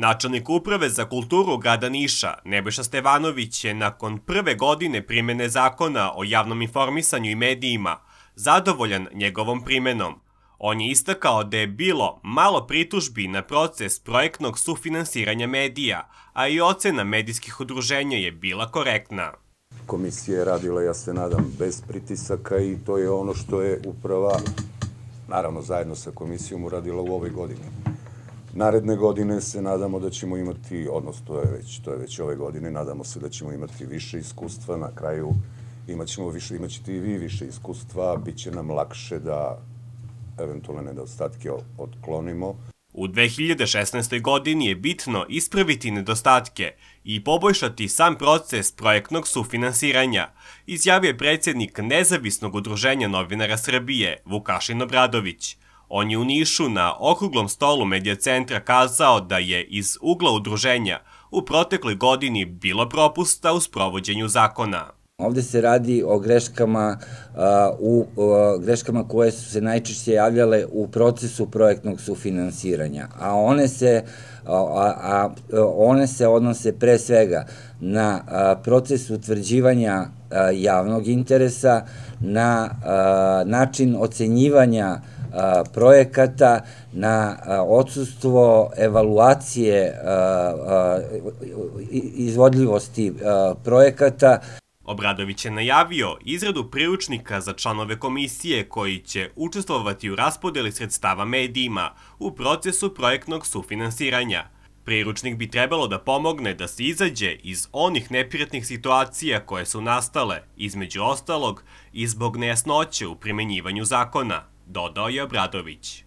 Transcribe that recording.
Načelnik uprave za kulturu grada Niša, Nebojša Stevanović je nakon prve godine primene zakona o javnom informisanju i medijima zadovoljan njegovom primenom. On je istakao da je bilo malo pritužbi na proces projektnog sufinansiranja medija, a i ocena medijskih udruženja je bila korektna. Komisija je radila, ja se nadam, bez pritisaka i to je ono što je uprava, naravno zajedno sa komisijom, uradila u ovoj godini. Naredne godine se nadamo da ćemo imati, odnosno to je već, to je već ove godine, nadamo se da ćemo imati više iskustva, na kraju imaćemo više, imaćete i vi više iskustva, bit će nam lakše da eventualne nedostatke otklonimo. U 2016. godini je bitno ispraviti nedostatke i poboljšati sam proces projektnog sufinansiranja, izjavio je predsjednik Nezavisnog udruženja novinara Srbije Vukašin Obradović – On je u Nišu na okruglom stolu medijacentra kazao da je iz ugla udruženja u protekloj godini bilo propusta u sprovođenju zakona. Ovde se radi o greškama u greškama koje su se najčešće javljale u procesu projektnog sufinansiranja, a one se a, a one se odnose pre svega na proces utvrđivanja javnog interesa, na način ocenjivanja projekata, na odsustvo evaluacije izvodljivosti projekata. Obradović je najavio izradu priručnika za članove komisije koji će učestvovati u raspodeli sredstava medijima u procesu projektnog sufinansiranja. Priručnik bi trebalo da pomogne da se izađe iz onih neprijatnih situacija koje su nastale, između ostalog, i zbog nejasnoće u primenjivanju zakona, dodao je Obradović.